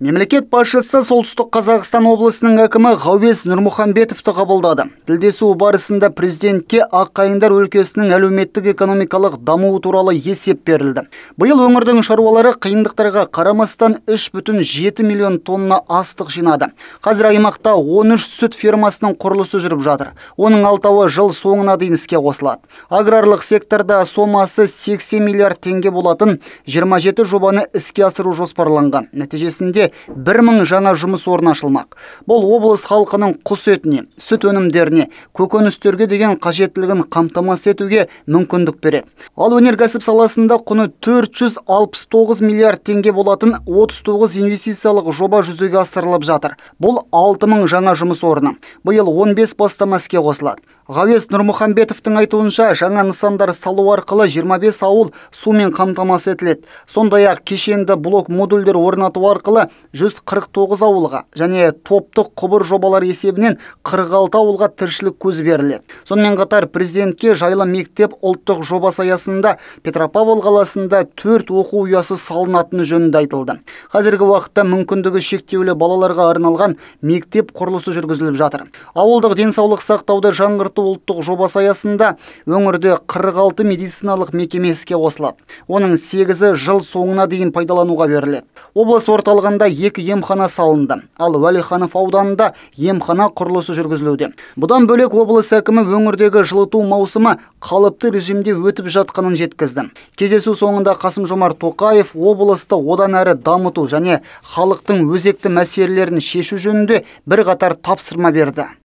мемлекет басшысы солтүстік қазақстан облысының әкімі ғауес нұрмұхамбетовті қабылдады тілдесу барысында президентке аққайындар өлкесінің әлеуметтік экономикалық дамуы туралы есеп берілді биыл өңірдің шаруалары қиындықтарға қарамастан 3,7 миллион тонна астық жинады қазір аймақта 13 сүт фермасының құрылысы жүріп жатыр оның алтауы жыл соңына дейін іске қосылады аграрлық секторда сомасы 80 миллиард теңге болатын 27 жобаны іске асыру жоспарланған нәтижесінде бір мың жаңа жұмыс орны ашылмақ бұл облыс халқының құс етіне сүт өнімдеріне көкөністерге деген қажеттілігін қамтамасыз етуге мүмкіндік береді ал өнеркәсіп саласында құны 469 миллиард теңге болатын 39 инвестициялық жоба жүзеге асырылып жатыр бұл алты мың жаңа жұмыс орны биыл 15 бастама іске қосылады ғауес нұрмұхамбетовтың айтуынша жаңа нысандар салу арқылы 25 ауыл сумен қамтамасыз етіледі сондай ақ кешенді блок модульдер орнату арқылы 149 ауылға және топтық құбыр жобалар есебінен 46 ауылға тіршілік көзі беріледі. Сонымен қатар президентке жайлы мектеп ұлттық жобасы аясында Петропавл қаласында төрт оқу ұясы салынатыны жөнінде айтылды. Қазіргі уақытта мүмкіндігі шектеулі балаларға арналған мектеп құрылысы жүргізіліп жатыр. Ауылдық денсаулық сақтауды жаңғырту ұлттық жобасы аясында өңірде 46 медициналық мекеме іске қосылады. Оның сегізі жыл соңына дейін пайдалануға беріледі. Облыс орталығында ауданында екі емхана салынды ал уәлиханов ауданында емхана құрылысы жүргізілуде бұдан бөлек облыс әкімі өңірдегі жылыту маусымы қалыпты режимде өтіп жатқанын жеткізді кездесу соңында қасым жомарт тоқаев облысты одан әрі дамыту және халықтың өзекті мәселелерін шешу жөнінде бірқатар тапсырма берді